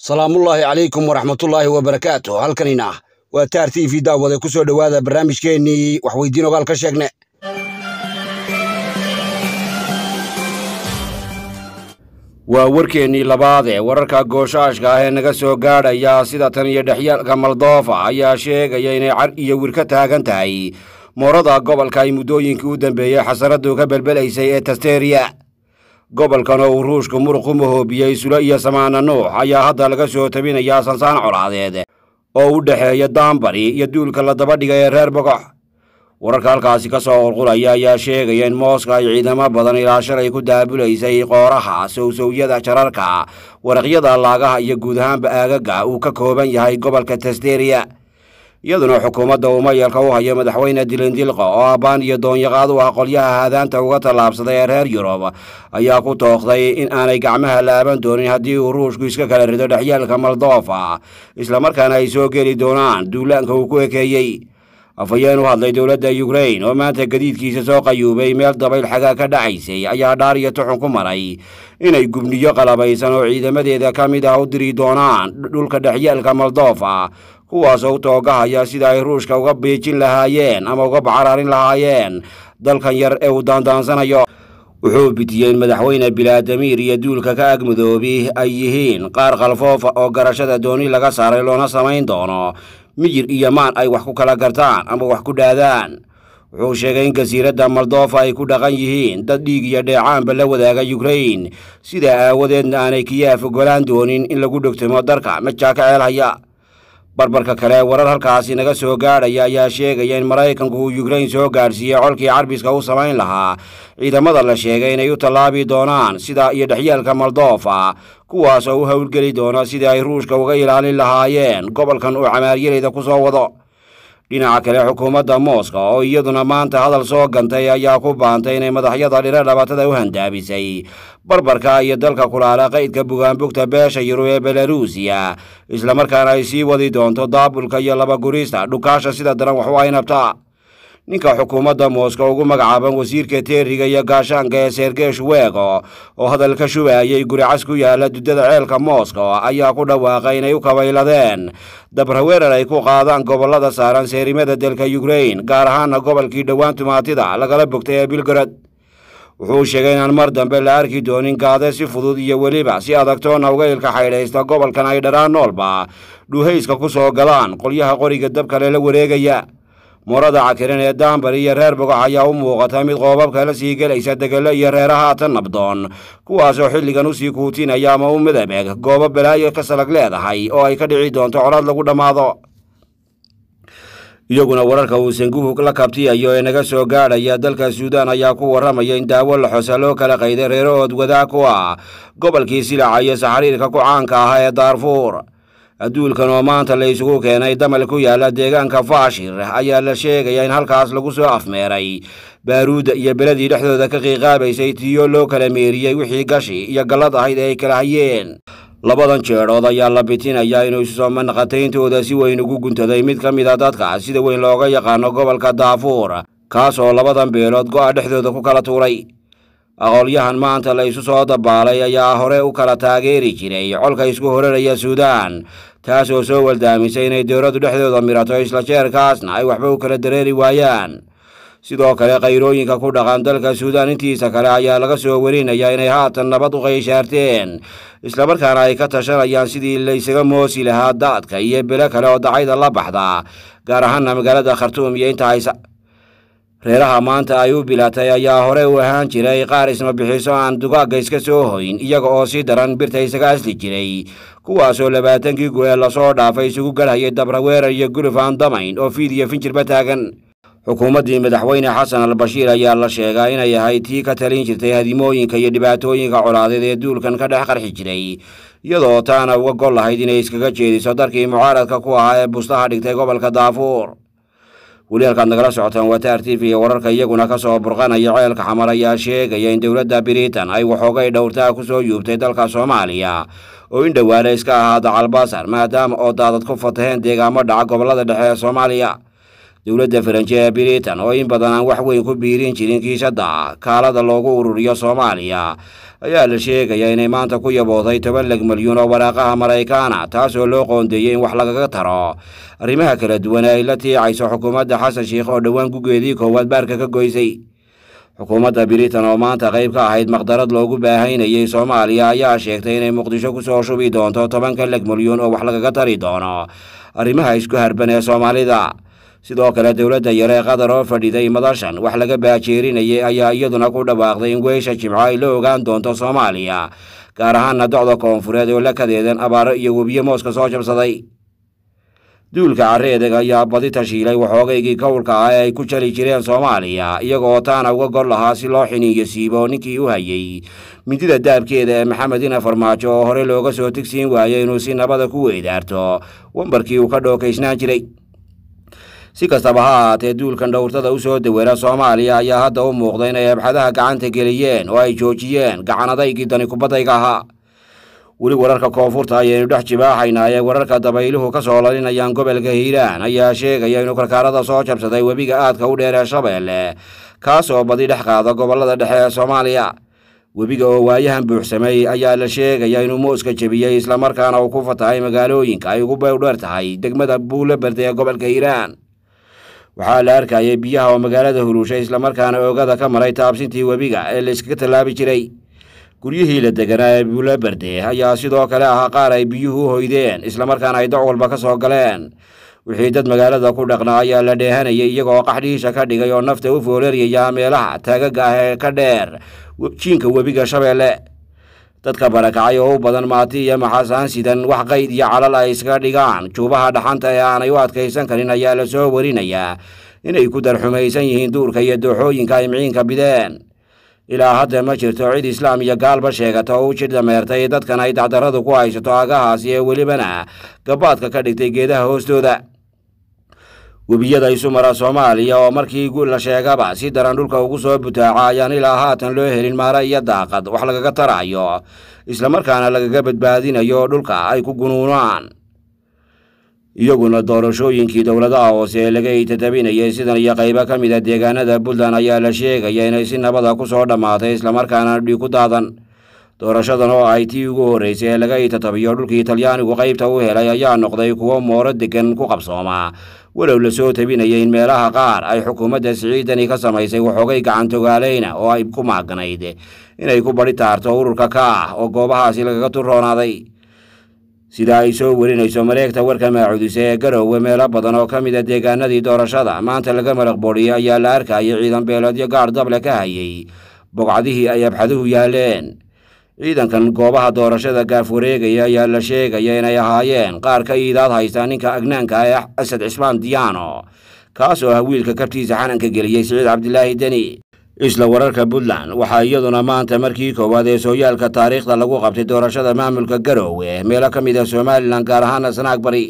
salaamullaahi calaykum waraxmatullaahi wabarakaatu halkanina waa taar t v daawade ku soo dhowaada barnaamijkeennii waxweydiin ogaal ka sheegne waa warkeennii labaad ee wararka gooshaashka ah ee naga soo gaadhaya sida tan iyo dhexyaalka moldoofa ayaa sheegaya inay car iyo wir ka taagan tahay moorada gobolka ay muddooyinkii u dambeeyey xasaraddu ka belbelaysay ee tasteeriya gobolkan oo uu ruushka muruquma mahoobiyey sulo iyo samaana nuux ayaa hadda laga soo tabinayaa sansaan colaadeed oo u dhexeeya daambari iyo duulka la daba dhiga ee reer bogox wararka halkaasi ka soo qurquraya ayaa sheegaya in mooska ay ciidamo badan ilaa shalay ku daabulaysay qooraha sowsowyada jararka waraqyada laagaha iyo guud ahaanba aagaga uu ka kooban yahay gobolka tasteriya iyaduna xukuumadda umayeelka u hayo madaxweyne dilindilqa oo abaan iyo doonyaqaad u ah qolyaha haadaanta uga tallaabsaday ee reer yurub ayaa ku tookhday in aanay gacmaha laaban doonin haddii uu ruushku iska kala rido dhexyaalka moldofa islamarkaana ay soo geli doonaan duulaanka uu ku ekeeyey afhayeen u hadlay dowladda yukrain oo maanta gadiidkiisa soo qayuubay meel dabayl xagaa ka dhacaysay ayaa dhaar iyo tuxun ku maray inay gubniyo qalabaysan oo ciidamadeeda ka mid ah u diri doonaan dhulka dhexyaalka moldofa kuwaasoo u toogahaya sida ay ruushka uga biijin lahaayeen ama uga bacaraarin lahaayeen dalkan yar ee uu daandaansanayo wuxuu in madaxweyne bilaadamiir iyo duulka ka agmidoobi ay yihiin qaar khalfoofa oo garashada dooni laga saaray loona samayn doono mijir iyo maan ay wax ku kala gartaan ama wax ku dhaadaan wuxuu sheegay in gasiiradda moldofa ay ku dhaqan yihiin dad dhiig iyo dheecaanba la wadaaga yukrain sidaa aawadeedna aanay kiyaaf ogolaan doonin in lagu dhogtimo darka majaa ka ceelhaya barbarka kale warar halkaasi naga soo gaadhaya ayaa sheegaya in maraykanku uu yukrain soo gaadhsiiyey colkii carbiska u samayn lahaa ciidamada la sheegay inay u tallaabi doonaan sida iyo dhexyeelka moldofa kuwaas oo u howlgeli doona sidii ay ruushka uga ilaalin lahaayeen gobolkan uu camaaryalayda ku soo wado dhinaca kale xukuumadda mooska oo iyaduna maanta hadal soo gantay ayaa ku baantay inay madaxyada dhira dhabatada u handaabisay barbarka iyo dalka kulaala qaydka bugaanbugta beesha yurub ee belaruusiya islamarkaana ay sii wadi doonto daabulka iyo laba labagurista dhukaasha sida daran wax u aynabta ninka xukuumadda mooska ugu magacaaban wasiirka teeriga iyo gaashaanka ee seergeesh weego oo hadal ka shubayay guricas ku yaala duddada ceelka mooska ayaa ku dhawaaqay inay u kabayladeen dabraweerar ay ku qaadaan gobollada saaran seerimada dalka yukrain gaar ahaana gobolkii dhowaan tumaatida lagala bogtay ee bilgarad wuxuu sheegay inaan mar dambe la arki doonin gaade si fudud iyo weliba si adagtoona uga ilka xaydhaysta gobolkan ay dharaan noolba dhuhayska ku soo galaan qolyaha qoriga dabkale la wareegaya muurada cakirin ee daambar iyo reer bogox ayaa u muuqata mid qoobabka la sii gelaysa degelo iyo reera haatan nabdoon kuwaasoo xilligan usii kuutinaya ama u midab eg goobo balaayo ka salag leedahay oo ay ka dhici doonto colaad lagu dhammaado iyaguna wararka uu sanguhu la kabtiyayo ee naga soo gaadhaya dalka suudaan ayaa ku warramaya in daawo laxosa loo kala qayday reerahood wadaag kuwa ah. gobolkii silaca iyo saxariirka ku caanka ah ee daarfuur adduulkan oo maanta laysugu keenay damal ku yaala deegaanka faashir ayaa la sheegaya in halkaas lagu soo afmeeray baaruudda iyo beladii dhexdooda ka qiiqaabaysay tiyo loo kala meeriyey wixii gashi iyo gallad ahayd ee ay kala hayeen labadan jeedhood ayaa la bitinayaa inuu isusoomanaqatayntooda si weyn ugu guntaday mid ka mid a ah dadka sida weyn looga yaqaano gobolka daafuur kaas oo labadan beelood go'a dhexdooda ku kala tuuray aqoolyahan maanta la isu soo dabaalay ayaa hore u kala taageeri jiray colka isku horaraya suudaan taasoo soo waldaamisay inay dowladdu dhexdooda mirato isla jeerkaasna ay waxba u kala dareeri waayaan sidoo kale kayrooyinka ku dhaqan dalka suudaan intiisa kale ayaa laga soo werinayaa inay haatan nabad u qayshaarteen islamarkaana ay ka tashanayaan sidii laysaga moosi lahaa daadka iyo belo kale oo dacayda la baxda gaar ahaana magaalada khartuum iyo inta reeraha maanta ay u bilaatay ayaa hore u ahaan jiray qaar ismabixiso aan dugaagga iska soo hoyn iyaga oo si daran birta isaga asli jiray kuwaasoo labaatankii gulee lasoo dhaafay isugu garhayay dabraweerar iyo guluf aan damayn oo fiid iyo finjirba taagan xukuumaddii madaxweyne xasan albashiir ayaa la sheegaa inay ahayd tii ka talin jirtay hadimooyinka iyo dhibaatooyinka colaadeed ee duulkan ka dhex qarxi jiray iyadoo taana uga gol lahayd inay iskaga jeediso darkii mucaaradka ku ahaa ee bustaha dhigtay gobolka daafuur weli halkaad nagala socotaan waa ta r t v ee wararka iyaguna ka soo burqanaya ceelka xamar ayaa sheegaya in dowladda britain ay waxoogay dhowrtaha ku soo yuubtay dalka soomaaliya oo in dhowaana iska ahaada calbasar maadaama oo daadad ku fataheen deegaamo dhaca gobollada dhexe ee soomaaliya dowladda faranje ee britain oo in badan aan wax weyn ku biirin jirin kiisadda kaalada loogu ururiyo soomaaliya ayaa la sheegayaa inay maanta ku yabooday toban lag milyuun oo waraaqaha maraykaana taasoo loo qoondeeyay in wax lagaga taro arrimaha kala duwan ay la tiicayso xukuumadda xasan sheikh oo dhowaan gugeedii koowaad baarka ka goysay xukuumadda britain oo maanta qayb ka ahayd maqdarad loogu baahaynayay soomaaliya ayaa sheegtay inay muqdisho ku soo shubi doonto tobanka lag milyuun oo wax lagaga tari doono arrimaha isku harban ee soomaalida sidoo kale dowladda yare ee qatar oo fadhiday madashan wax laga baajeerinayay ayaa iyaduna ku dhawaaqday in weysha jimco ay la ogaan doonto soomaaliya gaar ahaana docda koonfureed oo la kadeedan abaaro iyo webiyo mooska soo jabsaday duulka carre ayaa badi tashiilay waxoogaygii gowlka ah ee ay ku jali jireen soomaaliya iyagooo taana uga gol lahaa si loo xiniiyo siibo ninkii u hayay midida daabkeeda ee maxamed ina farmaajo oo hore looga soo tigsiin waayay inuu si nabada ah ku weydaarto wambarkii uu ka dhookaysnaan jiray si kastaba ha ahaatee duulkan dhowrtada u soo daweera soomaaliya ayaa hadda u muuqda inay ebxadaha gacanta geliyeen oo ay joojiyeen gacanadaygii dani kubaddayga ahaa weli wararka koonfurta ayaynu dhex jibaaxaynaa ee wararka dabayluhu ka soo lalinayaan gobolka hiiraan ayaa sheegaya inuu karkaarada soo jabsaday webiga aadka u dheer ee shabeelle kaasoo badi dhex qaada gobollada dhexe ee soomaaliya webiga oo waayahan buuxsamay ayaa la sheegaya inuu mooska jebiyey islamarkaana uu ku fatahay magaalooyinka ay ugu bewdheer tahay degmada buule berde ee gobolka hiiraan waxaa la arkayay biyaha oo magaalada huruushay islamarkaana oogada ka maray taabsintii webiga ee la tallaabi jiray guryihii la deganaa ee buulaberde ayaa sidoo kale ahaa qaar ay biyuhu u hoydeen islamarkaana ay doc walba ka soo galeen wixii dad magaalada ku dhaqnaa ayaa la dheehanayay iyagoo qaxdhiisha ka dhigay oo nafta u foolaryayaa meelaha taagaga ah ee ka dheer jiinka webiga shabeelle dadka barakacay oo u badan maati iyo maxasaan sidan wax qayd iyo calal ay iskaga dhigaan juubaha dhaxanta ee aanay u adkaysan karin ayaa la soo warinayaa inay ku darxumaysan yihiin duurka iyo dooxooyinka ay miciinka bideen ilaa hadda ma jirto cid islaam iyo gaalba sheegata oo u jir dameertay dadkan ay dacdarradu ku haysato aagahaasi ee welibana gabaadka ka dhigtay geedaha hoostooda webiyada isu mara soomaaliya oo markii la sheegaba si daran dhulka ugu soo butaaca ayaan ilaa haatan loo helin maare iyo daaqad wax lagaga tarayo islamarkaana lagaga badbaadinayo dhulka ay ku gunuunaan iyaguna doorashooyinkii dowladaha hoose ee laga tadabinayay sidan iyo qaybo ka mid a ah deegaanada puntland ayaa la sheegaya inay si nabada ku soo dhammaatay islamarkaana dhiiku daadan doorashadan oo ay tii ugu horreysay ee laga itatabiyo dhulkii talyaanigu qaybta u helay ayaa noqday kuwo mooro degan ku qabsoomaa walow la soo tebinaya in meelaha qaar ay xukuumadda siciidani ka samaysay waxoogay gacantogaalayna oo ay ku maaqnayd inay ku badhi taarto ururka ka ah oo goobahaasi lagaga turoonaaday sida ay soo werinayso mareegta warka maacudise ee garowe meelo badan oo ka mid a ah deegaanadii doorashada maanta laga maraq boodhiyo ayaa la arkaya ciidan beeleedyo gaar dable ka hayay boqcadihii ay abxaduhu yaaleen ciidankan goobaha doorashada gaaf wareegaya ayaa la sheegaya inay ahaayeen qaar ka iidaad haysta ninka agnaanka ah asad cismaan diyaano kaasoo ah wiilka kabtiisa xananka geliyey siciid cabdilaahi deni isla wararka puntland waxaa iyaduna maanta markii koowaad ee sooyaalka taariikhda lagu qabtay doorashada maamulka garoowe meelo ka mid a ah somalilan gaar ahaana sanaag bari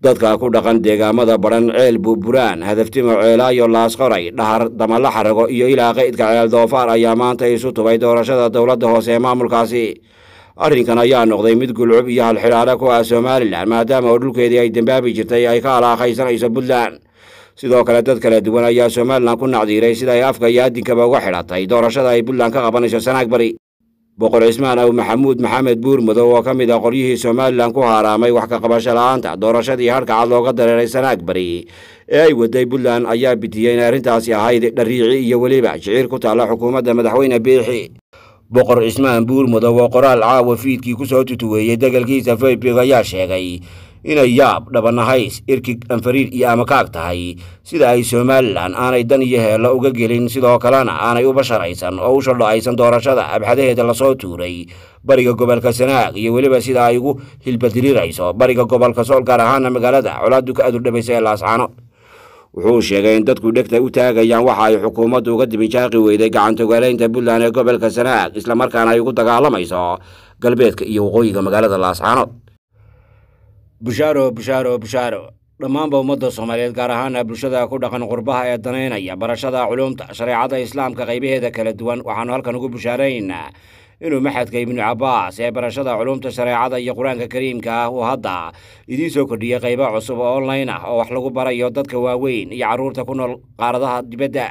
dadka ku dhaqan deegaamada badhan ceel buurburaan hadaftimo ceelaayo laasqoray dhahar xarago iyo ilaa qaydka ceel doofaar ayaa maanta isu tubay doorashada dowladda hoose ee maamulkaasi arrinkan ayaa noqday mid gulcub iyo halxidhaara ku ah somalilan maadaama oo dhulkeedii ay dembaabi jirtay ay ka alaaqaysanayso puntland sidoo kale dad kala duwan ayaa somalilan ku nacdiiray sida ay afka iyo adinkaba uga xidhatay doorashada ay puntland ka qabanayso sanaag bari boqor cismaan aw maxamuud maxamed buurmudow oo ka mid ah qoryihii somalilan ku haaraamay wax ka qabasho la-aanta doorashadii harka cad looga dareeray sanaag bari ee ay waday puntland ayaa bidiyey inay arrintaasi ahayd dhariici iyo weliba shiciir ku taalla xukuumadda madaxweyne biixi boqor cismaan buurmudow oo qoraal caawa fiidkii ku soo tutuweeyey degalkiisa facebook ayaa sheegay inay yaab dhabanahays irkig anfariir iyo amakaag tahay sida ay somalilan aanay dan iyo heello uga gelin sidoo kalena aanay u basharaysan oo u shodho doorashada abxadaheeda lasoo tuuray bariga gobolka sanaag iyo weliba sida ay ugu hilbadirirayso bariga gobolka sool gaar ahaana magaalada colaadu ka adurdhabaysa ee laascaano wuxuu sheegay in dadku dhegta u taagayaan waxa ay xukuumaddu uga dibinjaaqi weyday gacantogaalaynta puntland ee gobolka sanaag islamarkaana ay ugu dagaalamayso galbeedka iyo waqooyiga magaalada laascaanood bushaaro bushaaro bushaaro dhammaanba ummadda soomaaliyeed gaar ahaana bulshada ku dhaqan qurbaha ee danaynaya barashada culumta shareecada islaamka qaybaheeda kala duwan waxaanu halkan ugu bushaaraynaa inuu maxadka ibnu cabaas ee barashada culumta shareecada iyo qur-aanka kariimka ah uu hadda idiin soo kordhiyey qaybo cusub oo online ah oo wax lagu barayo dadka waaweyn iyo caruurta ku nool qaaradaha dibadda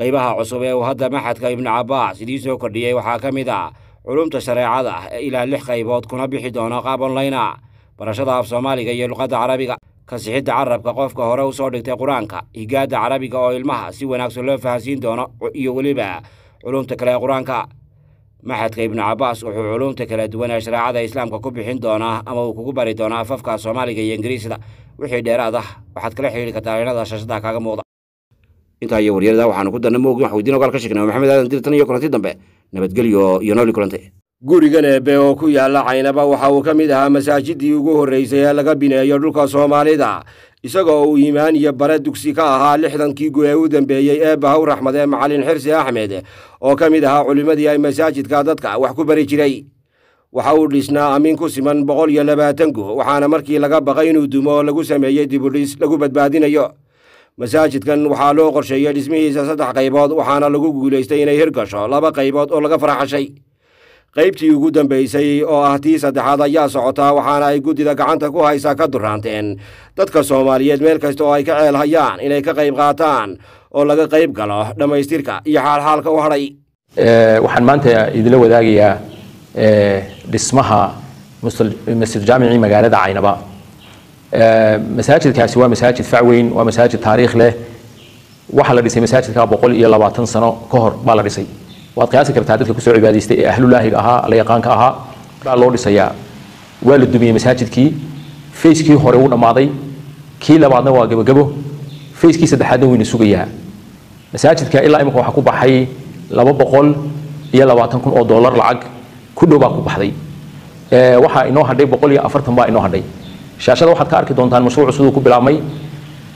qaybaha cusub ee uu hadda maxadka ibnu cabaas idiin soo kordhiyey waxaa ka mid ah culuumta shareecada ilaa lix qaybood kuna bixi doono qaab online ah barashada af soomaaliga iyo luqadda carabiga kasixidda carabka qofka hore u soo dhigtay qur-aanka higaadda carabiga oo ilmaha si wanaagsan loo fahansiin doono iyo weliba culumta kale ee qur-aanka maxadka ibnu cabaas wuxuu culumta kala duwanee shareecada islaamka ku bixin doonaa ama uu kugu bari doonaa afafka soomaaliga iyo ingiriisda wixii dheeraad ah waxaad kala xidhiiri kartaa heenada shashada kaaga muuqda intaa iyo waryarada waxaanu ku darna moogin wax weydiin ogaal ka sheegnay maxamed aadan dir tan iyo kulanti dambe nabadgelyo iyo nooli kulante gurigan eebbe oo ku yaalla caynaba waxa uu ka mid ahaa masaajidii ugu horraysay ee laga bineeyo dhulka soomaalida isagoo uu iimaan iyo bare dugsi ka ahaa lixdankii gu ee u dambeeyey ee bahow raxmed ee macallin xirsi axmed oo ka mid ahaa culimmadii ay masaajidka dadka wax ku bari jiray waxa uu dhisnaa amiin ku siman boqol iyo labaatan gu waxaana markii laga baqay inuu dumo oo lagu sameeyey dibudhis lagu badbaadinayo masaajidkan waxaa loo qorsheeyey dhismihiisa saddex qaybood waxaana lagu guulaystay inay hirgasho laba qaybood oo laga faraxashay qaybtii ugu dambaysay oo ah tii saddexaad ayaa socotaa waxaana ay guddida gacanta ku haysaa ka duraanteen dadka soomaaliyeed meel kasta oo ay ka ceelhayaan inay ka qayb qaataan oo laga qayb galo dhammaystirka iyo xaalxaalka u hadhay eh, waxaan maanta idinla wadaagayaa eh, dhismaha masjid jaamici magaalada caynaba eh, masaajidkaasi waa masaajid facweyn waa masaajid taariikh leh waxaa la dhisay masaajidka boqol iyo labaatan sano ka hor baa la dhisay waad qiyaasi kartaa dadka kusoo cibaadaystay ee ahlulaahiga ahaa alla ahaa baa loo dhisayaa waa la dumiyey masaajidkii fayskii hore wuu dhammaaday kii labaadna waa gebogebo fayskii saddexaadna wayna sugayaa masaajidka ilaa imika waxaa ku baxay laba boqol iyo labaatan kun oo doolar lacag ku dhow baa ku baxday waxaa inoo hadhay boqol iyo afartan baa inoo hadhay shaashada waxaad ka arki doontaan mashruucu siduu ku bilaabmay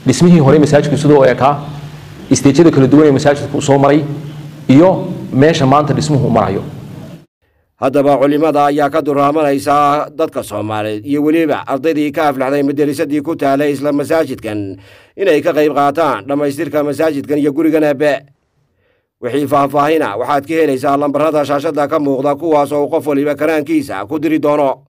dhismihii hore masaajidku sidoo ekaa isteejyada kala duwan ee masaajidku soo maray iyo meesha maanta dhismuhu marayo haddaba culimmada ayaa ka duraamanaysa dadka soomaaliyeed iyo weliba ardaydii ka aflaxday madarisadii ku taalay isla masaajidkan inay ka qayb qaataan dhammaystirka masaajidkan iyo gurigan ebe wixii faahfaahina waxaad ka helaysaa lambarada shaashadda ka muuqda kuwaas oo qof waliba karaankiisa ku diri doono